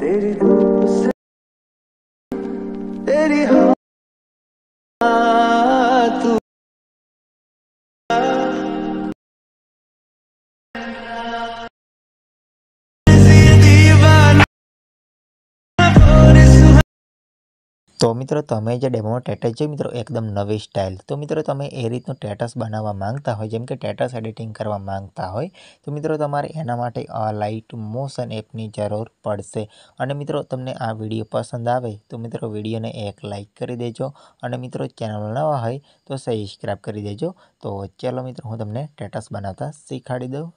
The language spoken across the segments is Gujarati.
तेरी तेरी તો મિત્રો તમે જે ડેમો ટેટસ છે મિત્રો એકદમ નવી સ્ટાઇલ તો મિત્રો તમે એ રીતનું ટેટસ બનાવવા માંગતા હોય જેમ કે ટેટસ એડિટિંગ કરવા માંગતા હોય તો મિત્રો તમારે એના માટે આ લાઇટ મોશન એપની જરૂર પડશે અને મિત્રો તમને આ વિડીયો પસંદ આવે તો મિત્રો વિડીયોને એક લાઇક કરી દેજો અને મિત્રો ચેનલ નવા હોય તો સબસ્ક્રાઈબ કરી દેજો તો ચાલો મિત્રો હું તમને ટેટસ બનાવતા શીખવાડી દઉં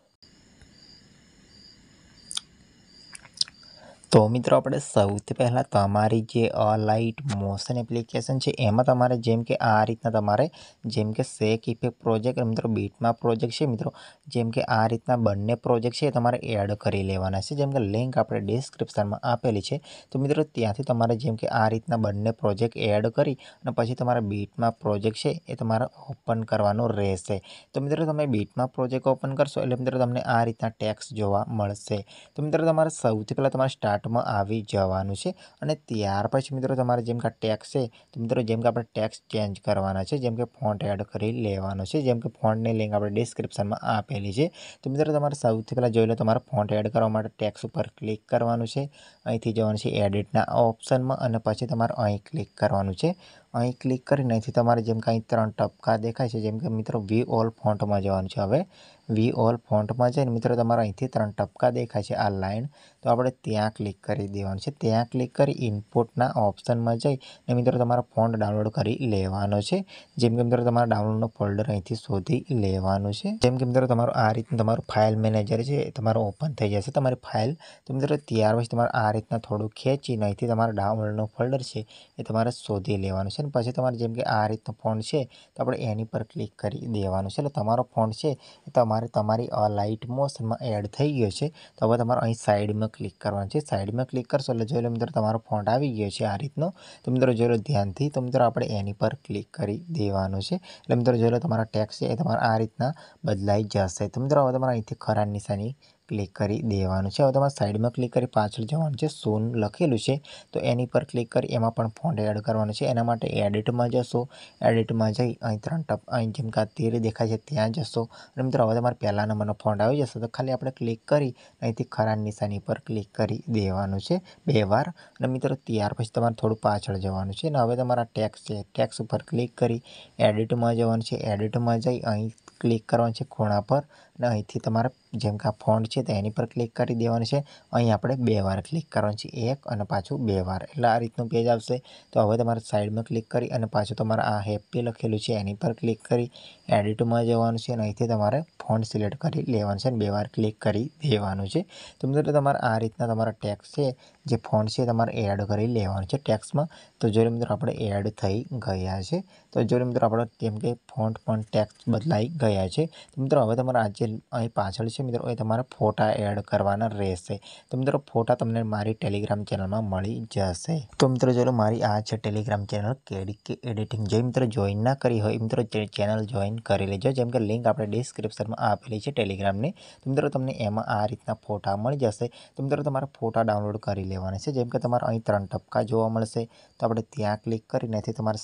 તો મિત્રો આપણે સૌથી પહેલાં તમારી જે લાઇટ મોશન એપ્લિકેશન છે એમાં તમારે જેમ કે આ રીતના તમારે જેમ કે સેક ઇફેક્ટ પ્રોજેક્ટ મિત્રો બીટમાં પ્રોજેક્ટ છે મિત્રો જેમ કે આ રીતના બંને પ્રોજેક્ટ છે એ તમારે એડ કરી લેવાના છે જેમ કે લિંક આપણે ડિસ્ક્રિપ્શનમાં આપેલી છે તો મિત્રો ત્યાંથી તમારે જેમ કે આ રીતના બંને પ્રોજેક્ટ એડ કરી અને પછી તમારા બીટમાં પ્રોજેક્ટ છે એ તમારે ઓપન કરવાનો રહેશે તો મિત્રો તમે બીટમાં પ્રોજેક્ટ ઓપન કરશો એટલે મિત્રો તમને આ રીતના ટેક્સ જોવા મળશે તો મિત્રો તમારે સૌથી પહેલાં તમારે સ્ટાર્ટ ચાર્ટમાં આવી જવાનું છે અને ત્યાર પછી મિત્રો તમારે જેમ કે ટેક્સ છે તો મિત્રો જેમ કે આપણે ટેક્સ ચેન્જ કરવાના છે જેમ કે ફોન્ટ એડ કરી લેવાનો છે જેમ કે ફોન્ટની લિંક આપણે ડિસ્ક્રિપ્શનમાં આપેલી છે તો મિત્રો તમારે સૌથી પહેલાં જોઈ લો તમારે ફોન્ટ એડ કરવા માટે ટેક્સ ઉપર ક્લિક કરવાનું છે અહીંથી જવાનું છે એડિટના ઓપ્શનમાં અને પછી તમારે અહીં ક્લિક કરવાનું છે અહીં ક્લિક કરીને અહીંથી તમારે જેમ કે અહીં ત્રણ ટપકા દેખાય છે જેમ કે મિત્રો વી ઓલ ફોન્ટમાં જવાનું છે હવે વી ઓલ ફોન્ટમાં જઈને મિત્રો તમારે અહીંથી ત્રણ ટપકા દેખાય છે આ લાઇન તો આપણે ત્યાં ક્લિક કરી દેવાનું છે ત્યાં ક્લિક કરી ઇનપુટના ઓપ્શનમાં જઈ ને મિત્રો તમારા ફોન્ટ ડાઉનલોડ કરી લેવાનો છે જેમ કે મિત્રો તમારા ડાઉનલોડનો ફોલ્ડર અહીંથી શોધી લેવાનું છે જેમ કે મિત્રો તમારું આ રીતનું તમારું ફાઇલ મેનેજર છે તમારું ઓપન થઈ જશે તમારી ફાઇલ તો મિત્રો ત્યાર પછી તમારે આ રીતના થોડું ખેંચીને અહીંથી તમારા ડાઉનલોડનો ફોલ્ડર છે એ તમારે શોધી લેવાનું છે ને પછી તમારે જેમ કે આ રીતનો ફોન્ડ છે તો આપણે એની પર ક્લિક કરી દેવાનું છે એટલે તમારો ફોન્ડ છે એ તમારે તમારી લાઇટ મોશનમાં એડ થઈ ગયો છે તો હવે તમારે અહીં સાઈડમાં ક્લિક કરવાનું છે સાઈડમાં ક્લિક કરશો એટલે જોઈ લો મિત્રો તમારો ફોન્ટ આવી ગયો છે આ રીતનો તો મિત્રો જોઈ લો ધ્યાનથી તો મિત્રો આપણે એની પર ક્લિક કરી દેવાનું છે એટલે મિત્રો જોઈ લો તમારા ટેક્સ છે એ તમારે આ રીતના બદલાઈ જશે તો મિત્રો હવે તમારે અહીંથી ખરાબ નિશાની ક્લિક કરી દેવાનું છે હવે તમારે સાઈડમાં ક્લિક કરી પાછળ જવાનું છે સોન લખેલું છે તો એની પર ક્લિક કરી એમાં પણ ફોન્ટ એડ કરવાનું છે એના માટે એડિટમાં જશો એડિટમાં જઈ અહીં ત્રણ ટપ અહીં જેમ કે તીર દેખાય છે ત્યાં જશો અને મિત્રો હવે તમારે પહેલા નંબરનો ફોન્ટ આવી જશે તો ખાલી આપણે ક્લિક કરી અહીંથી ખરા નિશાની પર ક્લિક કરી દેવાનું છે બે વાર અને મિત્રો ત્યાર પછી તમારે થોડું પાછળ જવાનું છે અને હવે તમારા ટેક્સ છે ટેક્સ ઉપર ક્લિક કરી એડિટમાં જવાનું છે એડિટમાં જઈ અહીં ક્લિક કરવાનું છે ખૂણા પર અને અહીંથી તમારે જેમ કે આ ફોન્ડ છે તો એની પર ક્લિક કરી દેવાનું છે અહીં આપણે બે વાર ક્લિક કરવાનું છે એક અને પાછું બે વાર એટલે આ રીતનું પેજ આવશે તો હવે તમારે સાઈડમાં ક્લિક કરી અને પાછું તમારે આ હેપી લખેલું છે એની પર ક્લિક કરી એડિટમાં જવાનું છે અને અહીંથી તમારે ફોન્ડ સિલેક્ટ કરી લેવાનું છે અને બે વાર ક્લિક કરી દેવાનું છે તો મિત્રો તમારે આ રીતના તમારા ટેક્સ છે જે ફોન્ડ છે તમારે એડ કરી લેવાનું છે ટેક્સમાં તો જો મિત્રો આપણે એડ થઈ ગયા છે તો જો મિત્રો આપણે જેમ કે ફોન્ટ પણ ટેક્સ બદલાઈ ગયા છે તો મિત્રો હવે તમારે આજે જે અહીં પાછળ છે મિત્રો એ તમારા ફોટા એડ કરવાના રહેશે તો મિત્રો ફોટા તમને મારી ટેલિગ્રામ ચેનલમાં મળી જશે તો મિત્રો ચાલો મારી આ છે ટેલિગ્રામ ચેનલ કેડીકે એડિટિંગ જે મિત્રો જોઈન ના કરી હોય મિત્રો ચેનલ જોઈન કરી લેજો જેમ કે લિંક આપણે ડિસ્ક્રિપ્શનમાં આપેલી છે ટેલિગ્રામની તો મિત્રો તમને એમાં આ રીતના ફોટા મળી જશે તો મિત્રો તમારા ફોટા ડાઉનલોડ કરી લેવાના છે જેમ કે તમારે અહીં ત્રણ ટપકા જોવા મળશે તો આપણે ત્યાં ક્લિક કરીને તમારે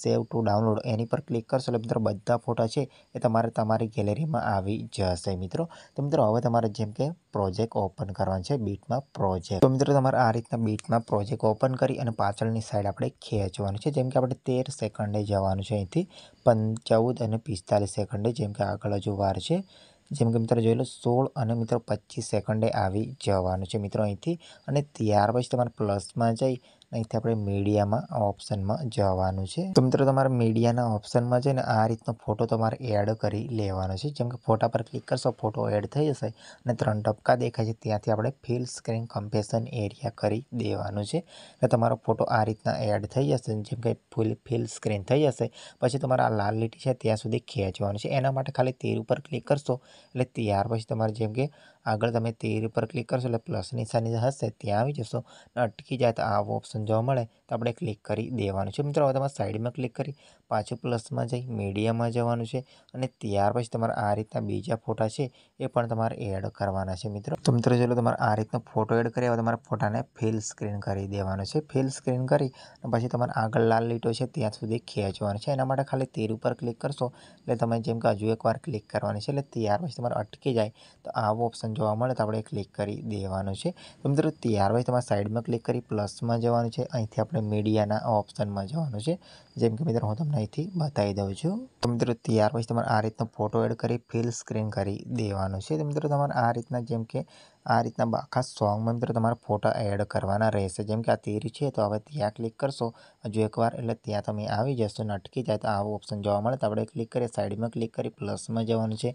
સેવ ટુ ડાઉનલોડ એની પર ક્લિક કરશો એટલે મિત્રો બધા ફોટા છે એ તમારે તમારી ગેલેરીમાં આવી જશે મિત્રો તો મિત્રો હવે તમારે જેમ કે પ્રોજેક્ટ ઓપન કરવાનો છે બીટમાં પ્રોજેક્ટ તો મિત્રો તમારે આ રીતના બીટમાં પ્રોજેક્ટ ઓપન કરી અને પાછળની સાઈડ આપણે ખેંચવાનું છે જેમ કે આપણે તેર સેકન્ડે જવાનું છે અહીંથી પંચાવન અને પિસ્તાલીસ સેકન્ડે જેમ કે આગળ હજુ વાર છે જેમ કે મિત્રો જોઈ લો સોળ અને મિત્રો પચીસ સેકન્ડે આવી જવાનું છે મિત્રો અહીંથી અને ત્યાર પછી તમારે પ્લસમાં જઈ અહીંથી આપણે મીડિયામાં ઓપ્શનમાં જવાનું છે તો મિત્રો તમારે મીડિયાના ઓપ્શનમાં છે ને આ રીતનો ફોટો તમારે એડ કરી લેવાનો છે જેમ કે ફોટા પર ક્લિક કરશો ફોટો એડ થઈ જશે અને ત્રણ ટપકા દેખાય છે ત્યાંથી આપણે ફિલ સ્ક્રીન કમ્પેશન એરિયા કરી દેવાનું છે એટલે તમારો ફોટો આ રીતના એડ થઈ જશે જેમ કે ફૂલ ફિલ સ્ક્રીન થઈ જશે પછી તમારે આ લાલ લીટી છે ત્યાં સુધી ખેંચવાનું છે એના માટે ખાલી તેર ઉપર ક્લિક કરશો એટલે ત્યાર પછી તમારે જેમ કે આગળ તમે તેર ઉપર ક્લિક કરશો એટલે પ્લસ નિશાની હશે ત્યાં આવી જશો અને અટકી જાય તો આવો ઓપ્શન જોવા મળે તો આપણે ક્લિક કરી દેવાનું છે મિત્રો હવે તમારે સાઈડમાં ક્લિક કરી પાછું પ્લસમાં જઈ મીડિયામાં જવાનું છે અને ત્યાર પછી તમારે આ રીતના બીજા ફોટા છે એ પણ તમારે એડ કરવાના છે મિત્રો તો મિત્રો ચલો તમારે આ રીતનો ફોટો એડ કરી હવે તમારા ફોટાને ફિલ સ્ક્રીન કરી દેવાનો છે ફિલ સ્ક્રીન કરી અને પછી તમારે આગળ લાલ લીટો છે ત્યાં સુધી ખેંચવાનું છે એના માટે ખાલી તેર ઉપર ક્લિક કરશો એટલે તમે જેમ કે હજુ એકવાર ક્લિક કરવાની છે એટલે ત્યાર પછી તમારે અટકી જાય તો આવો ઓપ્શન જોવા મળે તો આપણે ક્લિક કરી દેવાનું છે તો મિત્રો ત્યારબાદ તમારે સાઈડમાં ક્લિક કરી પ્લસમાં જવાનું છે અહીંથી આપણે મીડિયાના ઓપ્શનમાં જવાનું છે જેમ કે મિત્રો હું તમને અહીંથી બતાવી દઉં છું તો મિત્રો ત્યાર પછી તમારે આ રીતનો ફોટો એડ કરી ફિલ સ્ક્રીન કરી દેવાનું છે તો મિત્રો તમારે આ રીતના જેમ કે આ રીતના આખા સોંગ મિત્રો તમારા ફોટા એડ કરવાના રહેશે જેમ કે આ તેરી છે તો હવે ત્યાં ક્લિક કરશો હજુ એકવાર એટલે ત્યાં તમે આવી જશો ને અટકી જાય તો આવો ઓપ્શન જોવા મળે તો આપણે ક્લિક કરીએ સાઈડમાં ક્લિક કરી પ્લસમાં જવાનું છે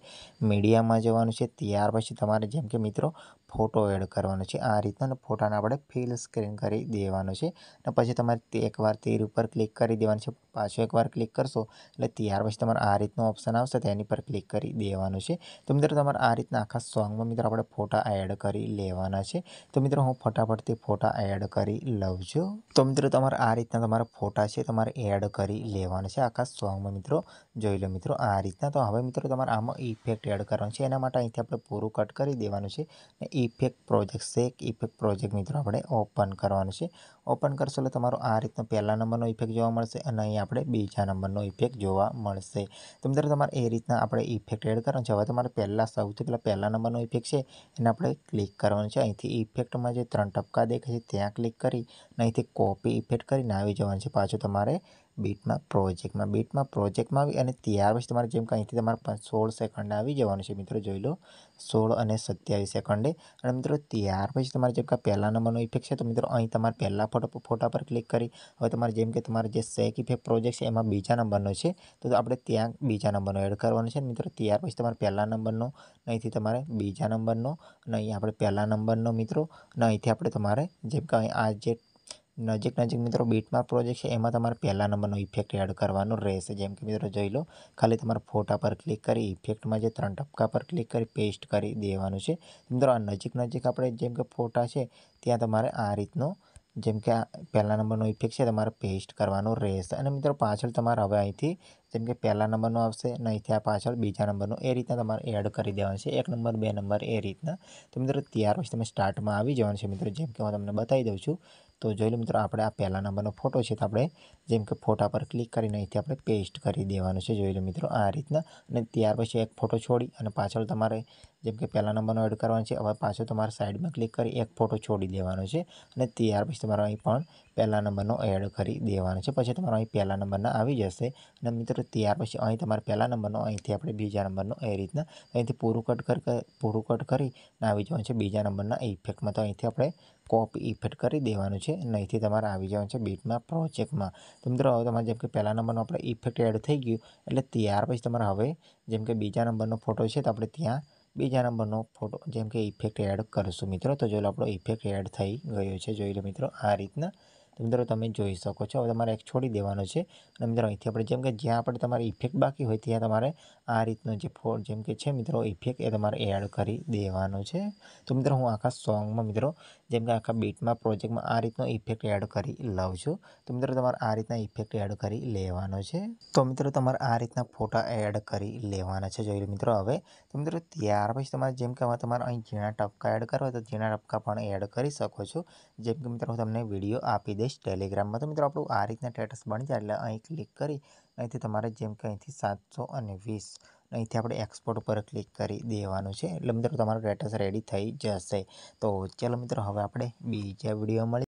મીડિયામાં જવાનું છે ત્યાર પછી તમારે જેમ કે મિત્રો ફોટો એડ કરવાનો છે આ રીતના ફોટાને આપણે ફિલ સ્ક્રીન કરી દેવાનો છે અને પછી તમારે એકવાર તીર ઉપર ક્લિક કરી દેવાનું છે પાછું એકવાર ક્લિક કરશો એટલે ત્યાર પછી તમારે આ રીતનું ઓપ્શન આવશે તેની પર ક્લિક કરી દેવાનું છે તો મિત્રો તમારે આ રીતના આખા સોંગમાં મિત્રો આપણે ફોટા એડ કરી લેવાના છે તો મિત્રો હું ફટાફટથી ફોટા એડ કરી લઉં છું તો મિત્રો તમારે આ રીતના તમારા ફોટા છે તમારે એડ કરી લેવાના છે આખા સોંગમાં મિત્રો જોઈ લો મિત્રો આ રીતના તો હવે મિત્રો તમારે આમાં ઇફેક્ટ એડ કરવાનું છે એના માટે અહીંથી આપણે પૂરું કટ કરી દેવાનું છે ને ઇફેક્ટ પ્રોજેક્ટ છે એક ઇફેક્ટ પ્રોજેક્ટ મિત્રો આપણે ઓપન કરવાનું છે ઓપન કરશો એટલે તમારો આ રીતનો પહેલા નંબરનો ઇફેક્ટ જોવા મળશે અને અહીં આપણે બીજા નંબરનો ઇફેક્ટ જોવા મળશે તો મિત્રો તમારે એ રીતના આપણે ઇફેક્ટ એડ કરવાનું છે હવે તમારે પહેલાં સૌથી પહેલાં પહેલા નંબરનો ઇફેક્ટ છે એને આપણે ક્લિક કરવાનું છે અહીંથી ઇફેક્ટમાં જે ત્રણ ટપકા દેખાય છે ત્યાં ક્લિક કરી અને અહીંથી કોપી ઇફેક્ટ કરીને આવી જવાનું છે પાછું તમારે બીટમાં પ્રોજેક્ટમાં બીટમાં પ્રોજેક્ટમાં આવી અને ત્યાર પછી તમારે જેમ કે અહીંથી તમારે સોળ સેકન્ડ આવી જવાનું છે મિત્રો જોઈ લો સોળ અને સત્યાવીસ સેકન્ડે અને મિત્રો ત્યાર પછી તમારે જેમ કે પહેલા નંબરનો ઇફેક્ટ છે તો મિત્રો અહીં તમારે પહેલાં ફોટો ફોટા પર ક્લિક કરી હવે તમારે જેમ કે તમારે જે સેક ઇફેક્ટ પ્રોજેક્ટ છે એમાં બીજા નંબરનો છે તો આપણે ત્યાં બીજા નંબરનો એડ કરવાનો છે મિત્રો ત્યાર પછી તમારે પહેલા નંબરનો અહીંથી તમારે બીજા નંબરનો અને અહીં આપણે પહેલા નંબરનો મિત્રો અને અહીંથી આપણે તમારે જેમ કે આ જે નજીક નજીક મિત્રો બીટમાર્ક પ્રોજેક્ટ છે એમાં તમારે પહેલા નંબરનો ઇફેક્ટ એડ કરવાનો રહેશે જેમ કે મિત્રો જોઈ લો ખાલી તમારા ફોટા પર ક્લિક કરી ઇફેક્ટમાં જે ત્રણ ટપકા પર ક્લિક કરી પેસ્ટ કરી દેવાનું છે મિત્રો આ નજીક નજીક આપણે જેમ કે ફોટા છે ત્યાં તમારે આ રીતનો જેમ કે આ પહેલા નંબરનો ઇફેક્ટ છે તમારે પેસ્ટ કરવાનો રહેશે અને મિત્રો પાછળ તમારે હવે અહીંથી જેમ કે પહેલા નંબરનો આવશે નહીં અહીંથી આ પાછળ બીજા નંબરનો એ રીતના તમારે એડ કરી દેવાનો છે એક નંબર બે નંબર એ રીતના તો મિત્રો ત્યાર પછી તમે સ્ટાર્ટમાં આવી જવાનું છે મિત્રો જેમ કે હું તમને બતાવી દઉં છું તો જોઈ લો મિત્રો આપણે આ પહેલા નંબરનો ફોટો છે તો આપણે જેમ કે ફોટા પર ક્લિક કરીને અહીંથી આપણે પેસ્ટ કરી દેવાનું છે જોઈ લો મિત્રો આ રીતના અને ત્યાર પછી એક ફોટો છોડી અને પાછળ તમારે જેમ કે પહેલા નંબરનો એડ કરવાનો છે હવે પાછળ તમારે સાઈડમાં ક્લિક કરી એક ફોટો છોડી દેવાનો છે અને ત્યાર પછી તમારે અહીં પણ પહેલા નંબરનો એડ કરી દેવાનો છે પછી તમારો અહીં પહેલા નંબરના આવી જશે અને મિત્રો ત્યાર પછી અહીં તમારે પહેલા નંબરનો અહીંથી આપણે બીજા નંબરનો એ રીતના અહીંથી પૂરું કટ કરી પૂરું કટ કરી આવી જવાનું છે બીજા નંબરના ઇફેક્ટમાં તો અહીંથી આપણે કોપી ઇફેક્ટ કરી દેવાનું છે અને અહીંથી તમારે આવી જવાનું છે બીટમાં પ્રોજેક્ટમાં તો મિત્રો હવે તમારે જેમ કે પહેલા નંબરનો આપણે ઇફેક્ટ એડ થઈ ગયું એટલે ત્યાર પછી તમારે હવે જેમ કે બીજા નંબરનો ફોટો છે તો આપણે ત્યાં બીજા નંબરનો ફોટો જેમ કે ઇફેક્ટ એડ કરશું મિત્રો તો જોઈ લો આપણો ઇફેક્ટ એડ થઈ ગયો છે જોઈ લો મિત્રો આ રીતના મિત્રો તમે જોઈ શકો છો હવે તમારે એક છોડી દેવાનો છે અને મિત્રો અહીંથી આપણે જેમ કે જ્યાં આપણે તમારે ઇફેક્ટ બાકી હોય ત્યાં તમારે આ રીતનો જે ફોર જેમ કે છે મિત્રો ઇફેક્ટ એ તમારે એડ કરી દેવાનો છે તો મિત્રો હું આખા સોંગમાં મિત્રો જેમ કે આખા બીટમાં પ્રોજેક્ટમાં આ રીતનો ઇફેક્ટ એડ કરી લઉં છું તો મિત્રો તમારે આ રીતના ઇફેક્ટ એડ કરી લેવાનો છે તો મિત્રો તમારે આ રીતના ફોટા એડ કરી લેવાના છે જોઈ લો મિત્રો હવે તો મિત્રો ત્યાર પછી તમારે જેમ કે તમારે અહીં ઝીણા ટપકા એડ કરવા તો ઝીણા ટપકા પણ એડ કરી શકો છો જેમ કે મિત્રો હું તમને વિડીયો આપી દઈશ જઈશ ટેલિગ્રામમાં તો મિત્રો આપણું આ રીતના સ્ટેટસ બની જાય એટલે અહીં ક્લિક કરી અહીંથી તમારે જેમ કે અહીંથી સાતસો અને વીસ અહીંથી આપણે એક્સપોર્ટ પર ક્લિક કરી દેવાનું છે એટલે મિત્રો તમારું સ્ટેટસ રેડી થઈ જશે તો ચાલો મિત્રો હવે આપણે બીજા વિડીયો મળી